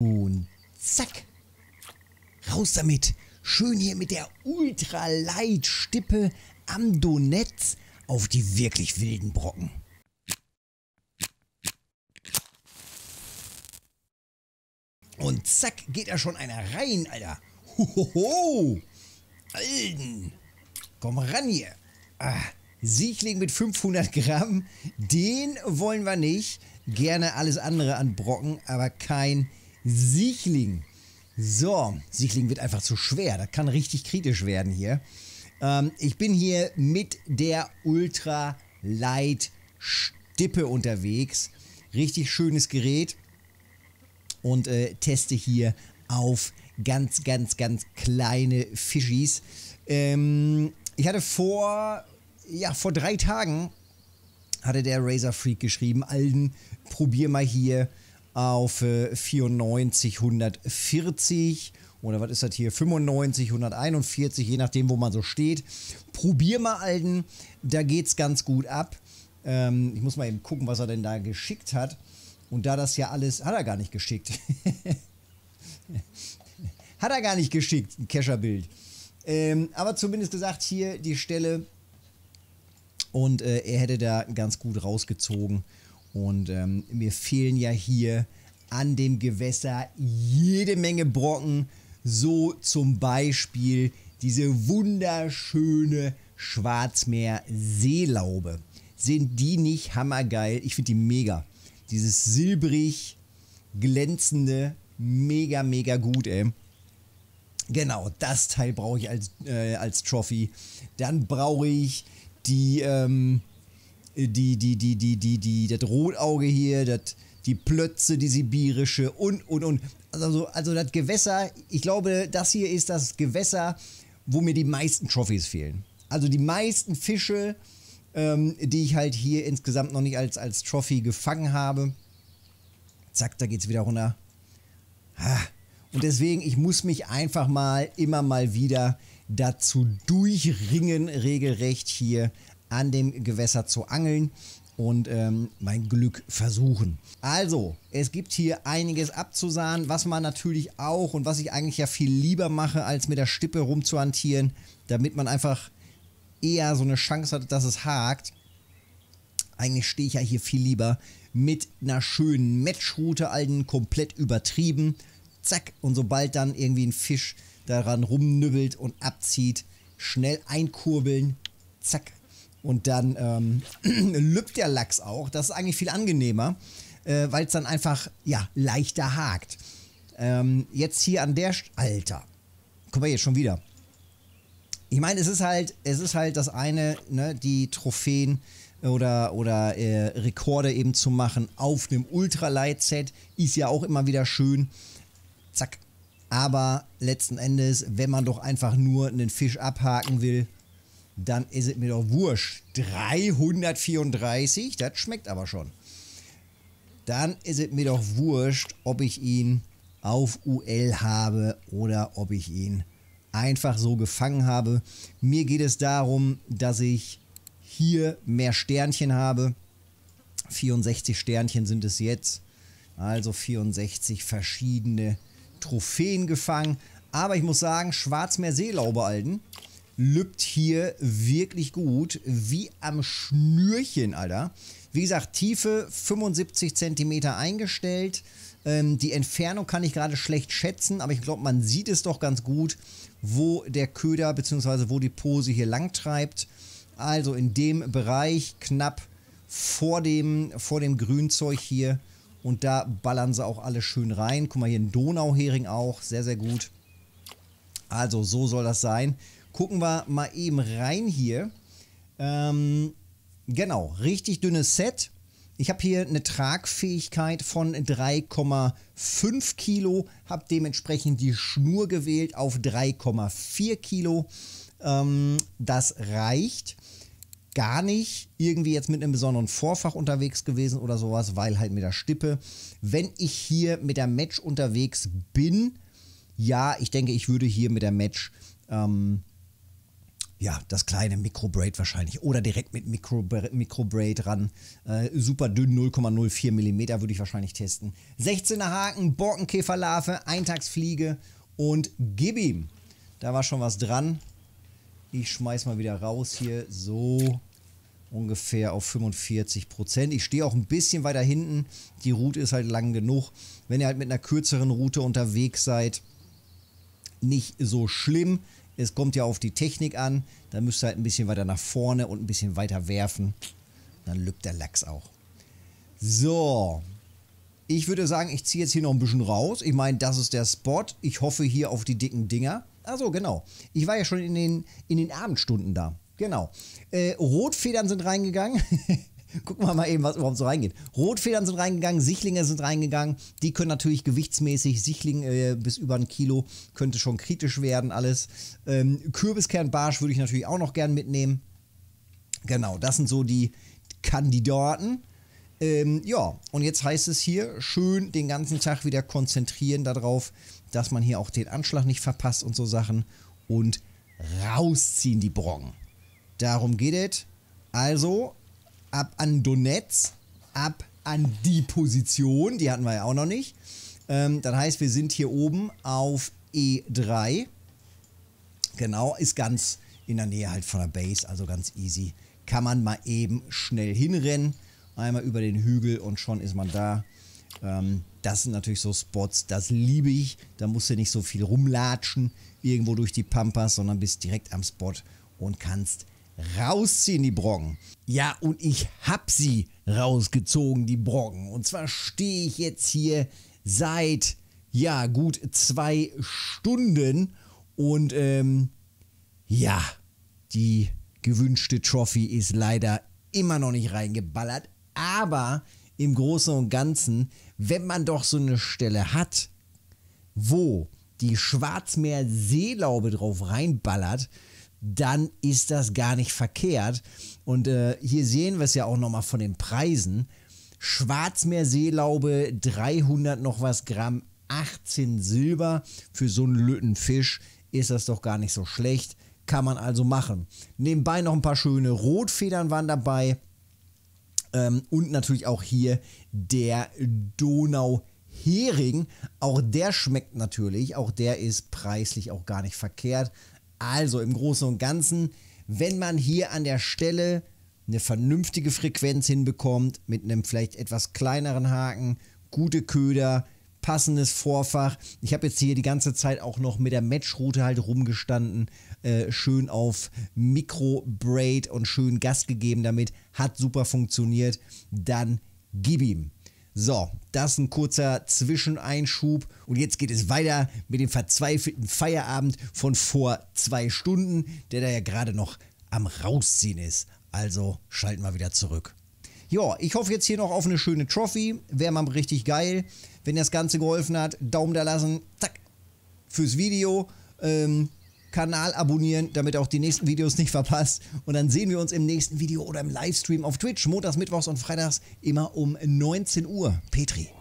Und zack. Raus damit. Schön hier mit der Ultralight-Stippe am Donetz auf die wirklich wilden Brocken. Und zack, geht da schon einer rein, Alter. Hohoho. Alden. Komm ran hier. Ah, Siegling mit 500 Gramm. Den wollen wir nicht. Gerne alles andere an Brocken, aber kein Siechling. So, Siechling wird einfach zu schwer. Das kann richtig kritisch werden hier. Ähm, ich bin hier mit der Ultra Light Stippe unterwegs. Richtig schönes Gerät. Und äh, teste hier auf ganz, ganz, ganz kleine Fischis. Ähm, ich hatte vor, ja, vor drei Tagen hatte der Razor Freak geschrieben, Alden, probier mal hier auf 94, äh, 140 oder was ist das hier? 95, 141, je nachdem, wo man so steht. Probier mal, Alten, Da geht's ganz gut ab. Ähm, ich muss mal eben gucken, was er denn da geschickt hat. Und da das ja alles. Hat er gar nicht geschickt. hat er gar nicht geschickt, ein Kescherbild. Ähm, aber zumindest gesagt, hier die Stelle. Und äh, er hätte da ganz gut rausgezogen. Und ähm, mir fehlen ja hier an dem Gewässer jede Menge Brocken. So zum Beispiel diese wunderschöne Schwarzmeer-Seelaube. Sind die nicht hammergeil? Ich finde die mega. Dieses silbrig glänzende, mega, mega gut, ey. Genau, das Teil brauche ich als, äh, als Trophy. Dann brauche ich die, ähm, die, die, die, die, die, die, das Rotauge hier, das, die Plötze, die sibirische und, und, und. Also, also das Gewässer, ich glaube, das hier ist das Gewässer, wo mir die meisten Trophys fehlen. Also die meisten Fische, ähm, die ich halt hier insgesamt noch nicht als, als Trophy gefangen habe. Zack, da geht's wieder runter. Und deswegen, ich muss mich einfach mal immer mal wieder dazu durchringen, regelrecht hier an dem Gewässer zu angeln und ähm, mein Glück versuchen. Also, es gibt hier einiges abzusahen, was man natürlich auch und was ich eigentlich ja viel lieber mache, als mit der Stippe rumzuhantieren, damit man einfach eher so eine Chance hat, dass es hakt. Eigentlich stehe ich ja hier viel lieber mit einer schönen Matchroute, alten komplett übertrieben. Zack, und sobald dann irgendwie ein Fisch daran rumnübbelt und abzieht, schnell einkurbeln, zack, und dann ähm, lübt der Lachs auch. Das ist eigentlich viel angenehmer, äh, weil es dann einfach ja, leichter hakt. Ähm, jetzt hier an der... St Alter. Guck mal, jetzt schon wieder. Ich meine, es ist halt, es ist halt das eine, ne, die Trophäen oder, oder äh, Rekorde eben zu machen auf einem Ultralight-Set. Ist ja auch immer wieder schön. Zack. Aber letzten Endes, wenn man doch einfach nur einen Fisch abhaken will, dann ist es mir doch wurscht. 334, das schmeckt aber schon. Dann ist es mir doch wurscht, ob ich ihn auf UL habe oder ob ich ihn einfach so gefangen habe. Mir geht es darum, dass ich hier mehr Sternchen habe. 64 Sternchen sind es jetzt. Also 64 verschiedene Trophäen gefangen. Aber ich muss sagen, Schwarzmeer-Seelaubealden seelaube lübt hier wirklich gut, wie am Schnürchen, Alter. Wie gesagt, Tiefe 75 cm eingestellt. Ähm, die Entfernung kann ich gerade schlecht schätzen, aber ich glaube, man sieht es doch ganz gut, wo der Köder bzw. wo die Pose hier lang treibt. Also in dem Bereich knapp vor dem, vor dem Grünzeug hier. Und da ballern sie auch alle schön rein. Guck mal, hier ein Donauhering auch. Sehr, sehr gut. Also so soll das sein. Gucken wir mal eben rein hier. Ähm, genau, richtig dünnes Set. Ich habe hier eine Tragfähigkeit von 3,5 Kilo, habe dementsprechend die Schnur gewählt auf 3,4 Kilo. Ähm, das reicht gar nicht irgendwie jetzt mit einem besonderen Vorfach unterwegs gewesen oder sowas, weil halt mit der Stippe. Wenn ich hier mit der Match unterwegs bin, ja, ich denke, ich würde hier mit der Match ähm, ja, das kleine Microbraid wahrscheinlich. Oder direkt mit Microbraid ran. Äh, super dünn, 0,04 mm würde ich wahrscheinlich testen. 16er Haken, Borkenkäferlarve, Eintagsfliege und gib ihm. Da war schon was dran. Ich schmeiß mal wieder raus hier. So ungefähr auf 45 Ich stehe auch ein bisschen weiter hinten. Die Route ist halt lang genug. Wenn ihr halt mit einer kürzeren Route unterwegs seid, nicht so schlimm. Es kommt ja auf die Technik an. Da müsst ihr halt ein bisschen weiter nach vorne und ein bisschen weiter werfen. Dann lügt der Lachs auch. So. Ich würde sagen, ich ziehe jetzt hier noch ein bisschen raus. Ich meine, das ist der Spot. Ich hoffe hier auf die dicken Dinger. Achso, genau. Ich war ja schon in den, in den Abendstunden da. Genau. Äh, Rotfedern sind reingegangen. Gucken wir mal eben, was überhaupt so reingeht. Rotfedern sind reingegangen, Sichlinge sind reingegangen. Die können natürlich gewichtsmäßig, Sichling äh, bis über ein Kilo, könnte schon kritisch werden alles. Ähm, Kürbiskernbarsch würde ich natürlich auch noch gern mitnehmen. Genau, das sind so die Kandidaten. Ähm, ja, und jetzt heißt es hier, schön den ganzen Tag wieder konzentrieren darauf, dass man hier auch den Anschlag nicht verpasst und so Sachen. Und rausziehen die Brocken. Darum geht es. Also ab an Donetz, ab an die Position, die hatten wir ja auch noch nicht. Ähm, das heißt, wir sind hier oben auf E3. Genau, ist ganz in der Nähe halt von der Base, also ganz easy. Kann man mal eben schnell hinrennen. Einmal über den Hügel und schon ist man da. Ähm, das sind natürlich so Spots, das liebe ich. Da musst du nicht so viel rumlatschen irgendwo durch die Pampas, sondern bist direkt am Spot und kannst rausziehen, die Brocken. Ja, und ich hab sie rausgezogen, die Brocken. Und zwar stehe ich jetzt hier seit, ja, gut zwei Stunden und, ähm, ja, die gewünschte Trophy ist leider immer noch nicht reingeballert. Aber im Großen und Ganzen, wenn man doch so eine Stelle hat, wo die Schwarzmeer-Seelaube drauf reinballert, dann ist das gar nicht verkehrt. Und äh, hier sehen wir es ja auch nochmal von den Preisen. Schwarzmeerseelaube 300 noch was Gramm, 18 Silber. Für so einen Lüttenfisch ist das doch gar nicht so schlecht. Kann man also machen. Nebenbei noch ein paar schöne Rotfedern waren dabei. Ähm, und natürlich auch hier der Donauhering. Auch der schmeckt natürlich. Auch der ist preislich auch gar nicht verkehrt. Also im Großen und Ganzen, wenn man hier an der Stelle eine vernünftige Frequenz hinbekommt, mit einem vielleicht etwas kleineren Haken, gute Köder, passendes Vorfach. Ich habe jetzt hier die ganze Zeit auch noch mit der Matchroute halt rumgestanden, äh, schön auf Mikro-Braid und schön Gas gegeben damit, hat super funktioniert, dann gib ihm. So, das ist ein kurzer Zwischeneinschub und jetzt geht es weiter mit dem verzweifelten Feierabend von vor zwei Stunden, der da ja gerade noch am Rausziehen ist. Also schalten wir wieder zurück. Ja, ich hoffe jetzt hier noch auf eine schöne Trophy. Wäre mal richtig geil. Wenn das Ganze geholfen hat, Daumen da lassen. Zack. Fürs Video. Ähm, Kanal abonnieren, damit ihr auch die nächsten Videos nicht verpasst. Und dann sehen wir uns im nächsten Video oder im Livestream auf Twitch, montags, mittwochs und freitags immer um 19 Uhr. Petri.